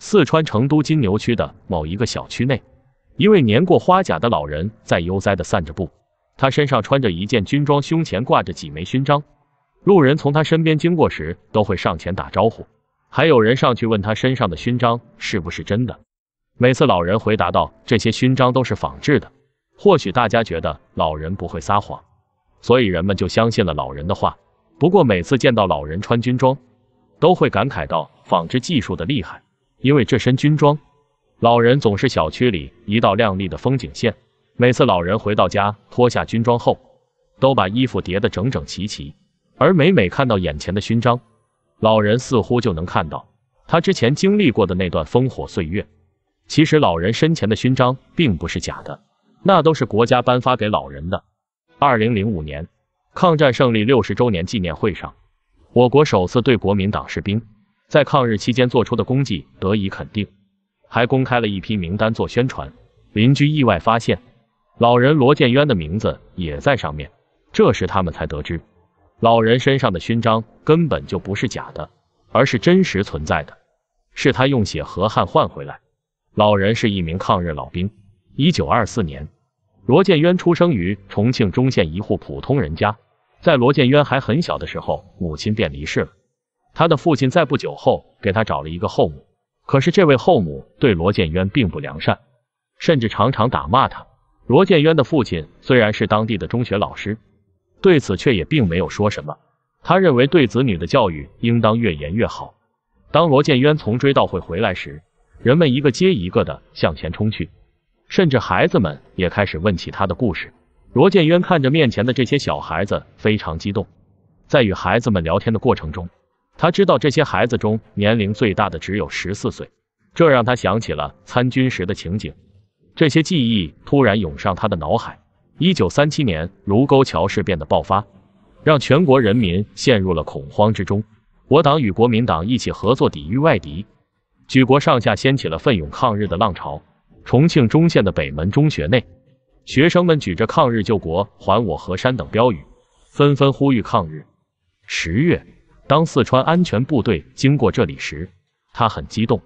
四川成都金牛区的某一个小区内，一位年过花甲的老人在悠哉的散着步。他身上穿着一件军装，胸前挂着几枚勋章。路人从他身边经过时，都会上前打招呼，还有人上去问他身上的勋章是不是真的。每次老人回答道：“这些勋章都是仿制的。”或许大家觉得老人不会撒谎，所以人们就相信了老人的话。不过每次见到老人穿军装，都会感慨到仿制技术的厉害。因为这身军装，老人总是小区里一道亮丽的风景线。每次老人回到家，脱下军装后，都把衣服叠得整整齐齐。而每每看到眼前的勋章，老人似乎就能看到他之前经历过的那段烽火岁月。其实，老人身前的勋章并不是假的，那都是国家颁发给老人的。二零零五年，抗战胜利六十周年纪念会上，我国首次对国民党士兵。在抗日期间做出的功绩得以肯定，还公开了一批名单做宣传。邻居意外发现，老人罗建渊的名字也在上面。这时他们才得知，老人身上的勋章根本就不是假的，而是真实存在的，是他用血和汗换回来。老人是一名抗日老兵。一九二四年，罗建渊出生于重庆忠县一户普通人家。在罗建渊还很小的时候，母亲便离世了。他的父亲在不久后给他找了一个后母，可是这位后母对罗建渊并不良善，甚至常常打骂他。罗建渊的父亲虽然是当地的中学老师，对此却也并没有说什么。他认为对子女的教育应当越严越好。当罗建渊从追悼会回来时，人们一个接一个的向前冲去，甚至孩子们也开始问起他的故事。罗建渊看着面前的这些小孩子，非常激动。在与孩子们聊天的过程中。他知道这些孩子中年龄最大的只有十四岁，这让他想起了参军时的情景，这些记忆突然涌上他的脑海。一九三七年卢沟桥事变的爆发，让全国人民陷入了恐慌之中。我党与国民党一起合作抵御外敌，举国上下掀起了奋勇抗日的浪潮。重庆忠县的北门中学内，学生们举着“抗日救国，还我河山”等标语，纷纷呼吁抗日。十月。当四川安全部队经过这里时，他很激动，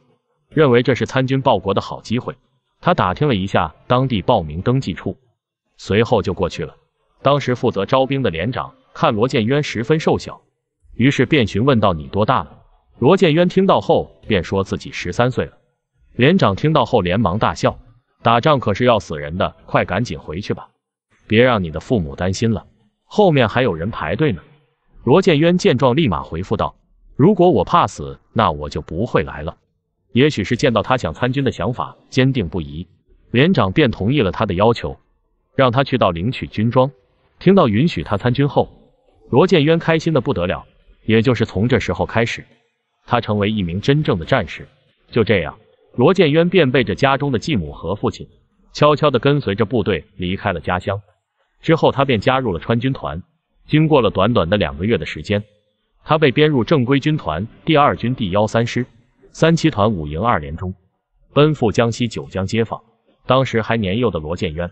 认为这是参军报国的好机会。他打听了一下当地报名登记处，随后就过去了。当时负责招兵的连长看罗建渊十分瘦小，于是便询问到：“你多大了？”罗建渊听到后便说自己十三岁了。连长听到后连忙大笑：“打仗可是要死人的，快赶紧回去吧，别让你的父母担心了。后面还有人排队呢。”罗建渊见状，立马回复道：“如果我怕死，那我就不会来了。也许是见到他想参军的想法坚定不移，连长便同意了他的要求，让他去到领取军装。听到允许他参军后，罗建渊开心的不得了。也就是从这时候开始，他成为一名真正的战士。就这样，罗建渊便背着家中的继母和父亲，悄悄地跟随着部队离开了家乡。之后，他便加入了川军团。”经过了短短的两个月的时间，他被编入正规军团第二军第幺三师三七团五营二连中，奔赴江西九江街访。当时还年幼的罗建渊，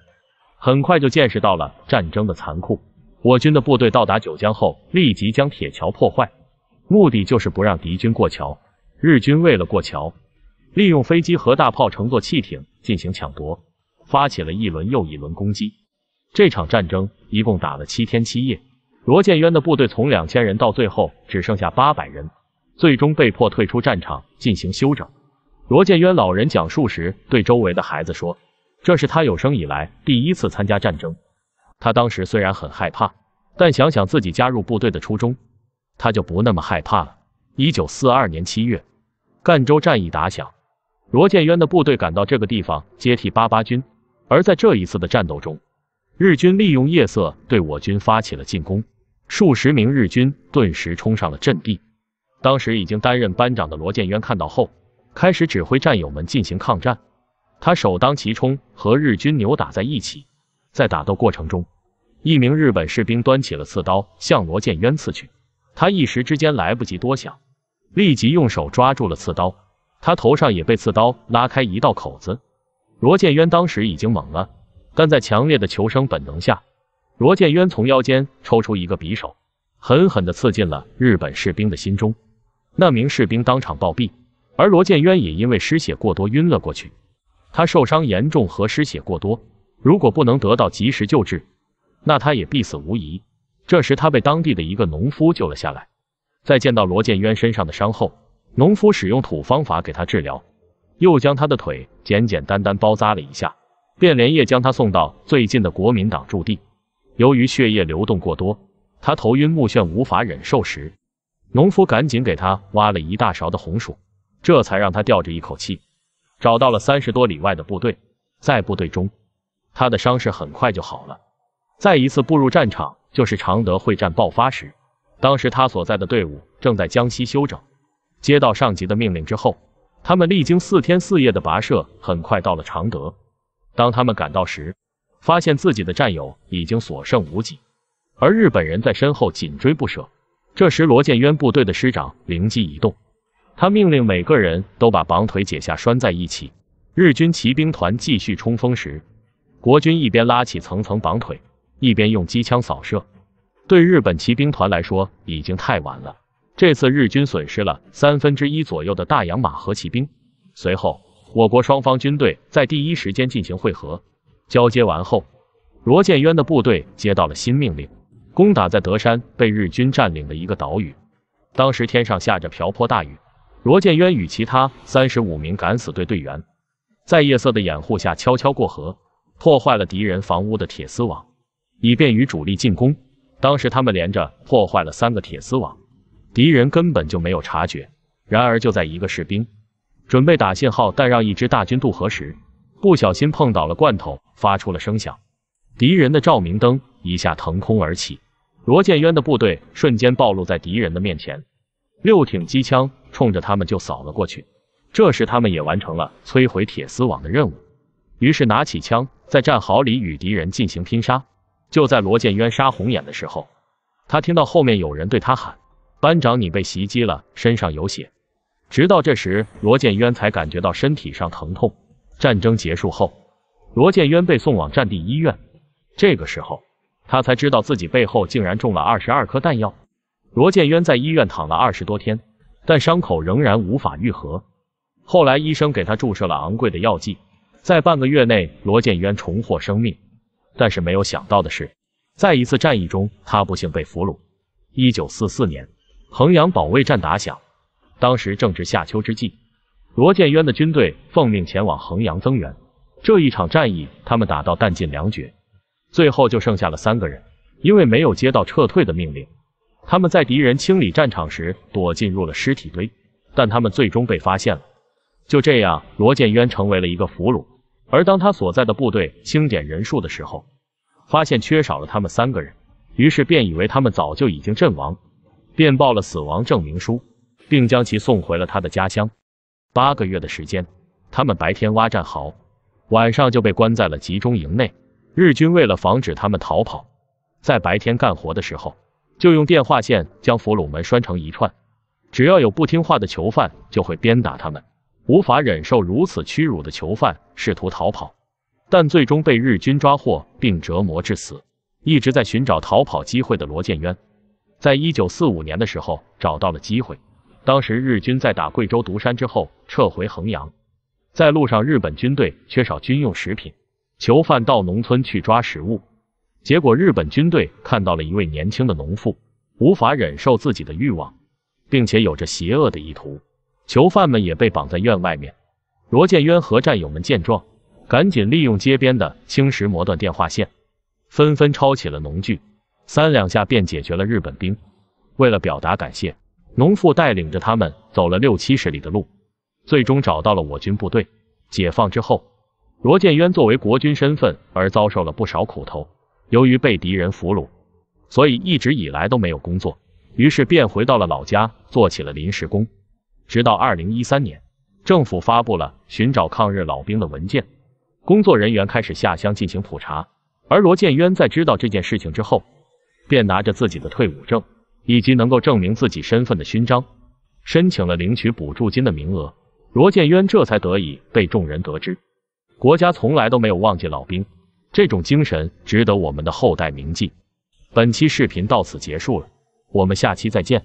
很快就见识到了战争的残酷。我军的部队到达九江后，立即将铁桥破坏，目的就是不让敌军过桥。日军为了过桥，利用飞机和大炮，乘坐汽艇进行抢夺，发起了一轮又一轮攻击。这场战争一共打了七天七夜。罗建渊的部队从两千人到最后只剩下八百人，最终被迫退出战场进行休整。罗建渊老人讲述时，对周围的孩子说：“这是他有生以来第一次参加战争。他当时虽然很害怕，但想想自己加入部队的初衷，他就不那么害怕了。”一九四二年七月，赣州战役打响，罗建渊的部队赶到这个地方接替八八军。而在这一次的战斗中，日军利用夜色对我军发起了进攻。数十名日军顿时冲上了阵地。当时已经担任班长的罗建渊看到后，开始指挥战友们进行抗战。他首当其冲，和日军扭打在一起。在打斗过程中，一名日本士兵端起了刺刀向罗建渊刺去。他一时之间来不及多想，立即用手抓住了刺刀。他头上也被刺刀拉开一道口子。罗建渊当时已经懵了，但在强烈的求生本能下。罗建渊从腰间抽出一个匕首，狠狠地刺进了日本士兵的心中。那名士兵当场暴毙，而罗建渊也因为失血过多晕了过去。他受伤严重和失血过多，如果不能得到及时救治，那他也必死无疑。这时，他被当地的一个农夫救了下来。在见到罗建渊身上的伤后，农夫使用土方法给他治疗，又将他的腿简简单单包扎了一下，便连夜将他送到最近的国民党驻地。由于血液流动过多，他头晕目眩，无法忍受时，农夫赶紧给他挖了一大勺的红薯，这才让他吊着一口气找到了三十多里外的部队。在部队中，他的伤势很快就好了。再一次步入战场，就是常德会战爆发时，当时他所在的队伍正在江西休整。接到上级的命令之后，他们历经四天四夜的跋涉，很快到了常德。当他们赶到时，发现自己的战友已经所剩无几，而日本人在身后紧追不舍。这时，罗建渊部队的师长灵机一动，他命令每个人都把绑腿解下拴在一起。日军骑兵团继续冲锋时，国军一边拉起层层绑腿，一边用机枪扫射。对日本骑兵团来说，已经太晚了。这次日军损失了三分之一左右的大洋马和骑兵。随后，我国双方军队在第一时间进行会合。交接完后，罗建渊的部队接到了新命令，攻打在德山被日军占领的一个岛屿。当时天上下着瓢泼大雨，罗建渊与其他三十五名敢死队队员在夜色的掩护下悄悄过河，破坏了敌人房屋的铁丝网，以便于主力进攻。当时他们连着破坏了三个铁丝网，敌人根本就没有察觉。然而就在一个士兵准备打信号弹让一支大军渡河时，不小心碰倒了罐头，发出了声响。敌人的照明灯一下腾空而起，罗建渊的部队瞬间暴露在敌人的面前。六挺机枪冲着他们就扫了过去。这时他们也完成了摧毁铁丝网的任务，于是拿起枪在战壕里与敌人进行拼杀。就在罗建渊杀红眼的时候，他听到后面有人对他喊：“班长，你被袭击了，身上有血。”直到这时，罗建渊才感觉到身体上疼痛。战争结束后，罗建渊被送往战地医院。这个时候，他才知道自己背后竟然中了二十二颗弹药。罗建渊在医院躺了二十多天，但伤口仍然无法愈合。后来，医生给他注射了昂贵的药剂，在半个月内，罗建渊重获生命。但是没有想到的是，在一次战役中，他不幸被俘虏。一九四四年，衡阳保卫战打响，当时正值夏秋之际。罗建渊的军队奉命前往衡阳增援，这一场战役，他们打到弹尽粮绝，最后就剩下了三个人。因为没有接到撤退的命令，他们在敌人清理战场时躲进入了尸体堆，但他们最终被发现了。就这样，罗建渊成为了一个俘虏。而当他所在的部队清点人数的时候，发现缺少了他们三个人，于是便以为他们早就已经阵亡，便报了死亡证明书，并将其送回了他的家乡。八个月的时间，他们白天挖战壕，晚上就被关在了集中营内。日军为了防止他们逃跑，在白天干活的时候，就用电话线将俘虏们拴成一串，只要有不听话的囚犯，就会鞭打他们。无法忍受如此屈辱的囚犯试图逃跑，但最终被日军抓获并折磨致死。一直在寻找逃跑机会的罗建渊，在一九四五年的时候找到了机会。当时日军在打贵州独山之后撤回衡阳，在路上日本军队缺少军用食品，囚犯到农村去抓食物，结果日本军队看到了一位年轻的农妇，无法忍受自己的欲望，并且有着邪恶的意图。囚犯们也被绑在院外面，罗建渊和战友们见状，赶紧利用街边的青石磨断电话线，纷纷抄起了农具，三两下便解决了日本兵。为了表达感谢。农妇带领着他们走了六七十里的路，最终找到了我军部队。解放之后，罗建渊作为国军身份而遭受了不少苦头。由于被敌人俘虏，所以一直以来都没有工作，于是便回到了老家做起了临时工。直到二零一三年，政府发布了寻找抗日老兵的文件，工作人员开始下乡进行普查。而罗建渊在知道这件事情之后，便拿着自己的退伍证。以及能够证明自己身份的勋章，申请了领取补助金的名额，罗建渊这才得以被众人得知。国家从来都没有忘记老兵，这种精神值得我们的后代铭记。本期视频到此结束了，我们下期再见。